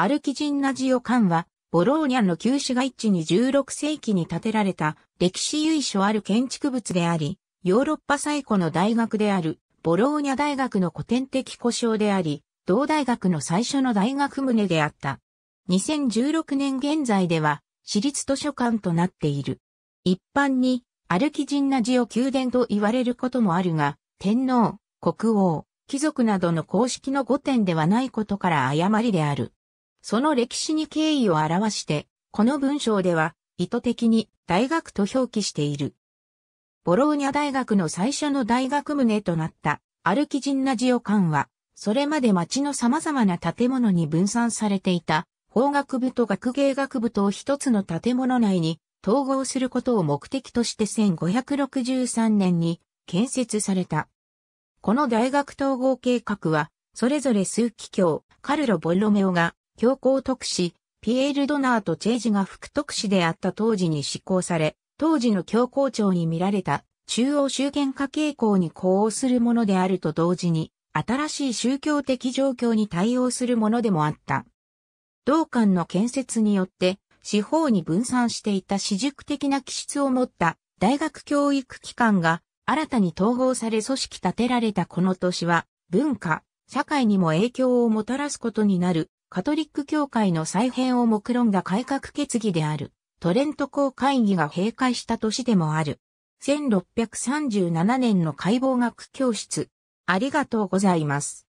アルキジンナジオ館は、ボローニャの旧市街地に16世紀に建てられた歴史由緒ある建築物であり、ヨーロッパ最古の大学であるボローニャ大学の古典的故障であり、同大学の最初の大学棟であった。2016年現在では、私立図書館となっている。一般に、アルキジンナジオ宮殿と言われることもあるが、天皇、国王、貴族などの公式の御殿ではないことから誤りである。その歴史に敬意を表して、この文章では意図的に大学と表記している。ボローニャ大学の最初の大学棟となったアルキジンナジオ館は、それまで町の様々な建物に分散されていた法学部と学芸学部と一つの建物内に統合することを目的として1563年に建設された。この大学統合計画は、それぞれ数奇教、カルロ・ボロメオが教皇特使、ピエール・ドナーとチェージが副特使であった当時に施行され、当時の教皇庁に見られた中央集権化傾向に呼応するものであると同時に、新しい宗教的状況に対応するものでもあった。同館の建設によって、四方に分散していた私塾的な気質を持った大学教育機関が新たに統合され組織立てられたこの年は、文化、社会にも影響をもたらすことになるカトリック教会の再編を目論んだ改革決議である、トレント公会議が閉会した年でもある。1637年の解剖学教室。ありがとうございます。